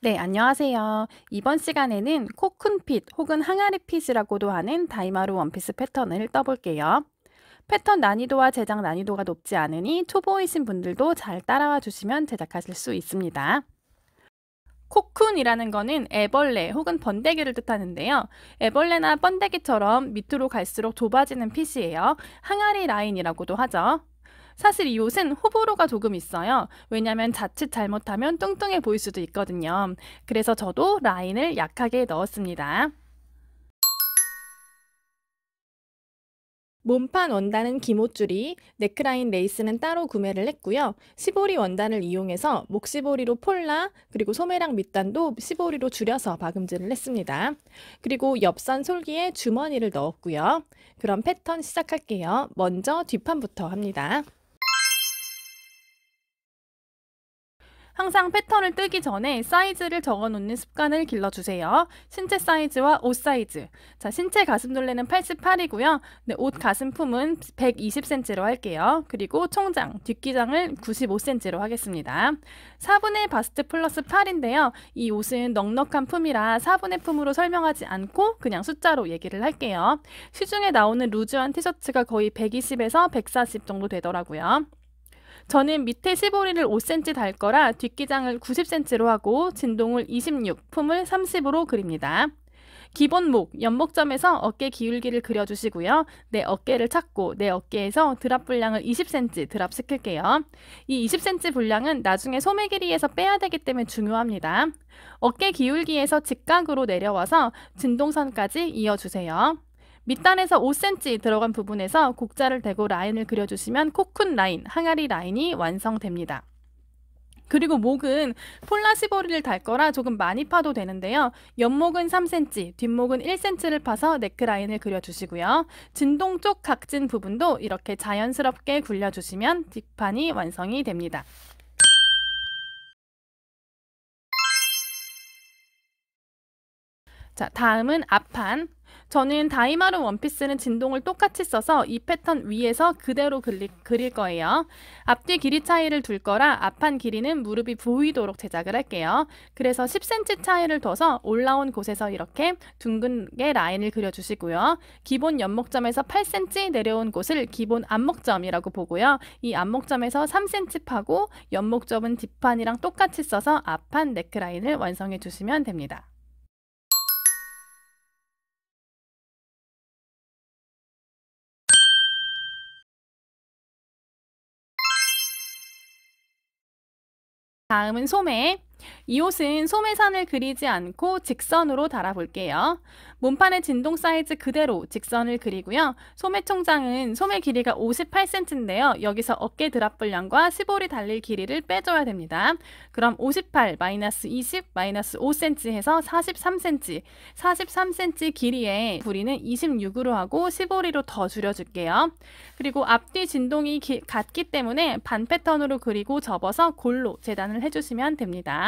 네, 안녕하세요. 이번 시간에는 코쿤핏 혹은 항아리핏이라고도 하는 다이마루 원피스 패턴을 떠볼게요. 패턴 난이도와 제작 난이도가 높지 않으니 초보이신 분들도 잘 따라와 주시면 제작하실 수 있습니다. 코쿤이라는 거는 애벌레 혹은 번데기를 뜻하는데요. 애벌레나 번데기처럼 밑으로 갈수록 좁아지는 핏이에요. 항아리 라인이라고도 하죠. 사실 이 옷은 호불호가 조금 있어요. 왜냐면 하 자칫 잘못하면 뚱뚱해 보일 수도 있거든요. 그래서 저도 라인을 약하게 넣었습니다. 몸판 원단은 기모줄이, 네크라인 레이스는 따로 구매를 했고요. 시보리 원단을 이용해서 목시보리로 폴라, 그리고 소매랑 밑단도 시보리로 줄여서 박음질을 했습니다. 그리고 옆선 솔기에 주머니를 넣었고요. 그럼 패턴 시작할게요. 먼저 뒷판부터 합니다. 항상 패턴을 뜨기 전에 사이즈를 적어 놓는 습관을 길러주세요. 신체 사이즈와 옷 사이즈. 자, 신체 가슴둘레는 88이고요. 네, 옷 가슴품은 120cm로 할게요. 그리고 총장, 뒷기장을 95cm로 하겠습니다. 4분의 바스트 플러스 8인데요. 이 옷은 넉넉한 품이라 4분의 품으로 설명하지 않고 그냥 숫자로 얘기를 할게요. 시중에 나오는 루즈한 티셔츠가 거의 120에서 140 정도 되더라고요. 저는 밑에 시보리를 5cm 달 거라 뒷기장을 90cm로 하고 진동을 26, 품을 30으로 그립니다. 기본 목, 연목점에서 어깨 기울기를 그려주시고요. 내 어깨를 찾고 내 어깨에서 드랍 분량을 20cm 드랍시킬게요. 이 20cm 분량은 나중에 소매 길이에서 빼야 되기 때문에 중요합니다. 어깨 기울기에서 직각으로 내려와서 진동선까지 이어주세요. 밑단에서 5cm 들어간 부분에서 곡자를 대고 라인을 그려주시면 코쿤 라인, 항아리 라인이 완성됩니다. 그리고 목은 폴라시보리를 달 거라 조금 많이 파도 되는데요. 옆목은 3cm, 뒷목은 1cm를 파서 네크라인을 그려주시고요. 진동 쪽 각진 부분도 이렇게 자연스럽게 굴려주시면 뒷판이 완성이 됩니다. 자, 다음은 앞판. 저는 다이마루 원피스는 진동을 똑같이 써서 이 패턴 위에서 그대로 그리, 그릴 거예요. 앞뒤 길이 차이를 둘 거라 앞판 길이는 무릎이 보이도록 제작을 할게요. 그래서 10cm 차이를 둬서 올라온 곳에서 이렇게 둥근게 라인을 그려주시고요. 기본 연목점에서 8cm 내려온 곳을 기본 안목점이라고 보고요. 이 안목점에서 3cm 파고 연목점은 뒷판이랑 똑같이 써서 앞판 넥크라인을 완성해 주시면 됩니다. 다음은 소매 이 옷은 소매선을 그리지 않고 직선으로 달아볼게요. 몸판의 진동 사이즈 그대로 직선을 그리고요. 소매 총장은 소매 길이가 58cm인데요. 여기서 어깨 드랍 불량과 시볼이 달릴 길이를 빼줘야 됩니다. 그럼 58 20 5cm 해서 43cm 43cm 길이에 부리는 26으로 하고 시보리로 더 줄여줄게요. 그리고 앞뒤 진동이 기, 같기 때문에 반 패턴으로 그리고 접어서 골로 재단을 해주시면 됩니다.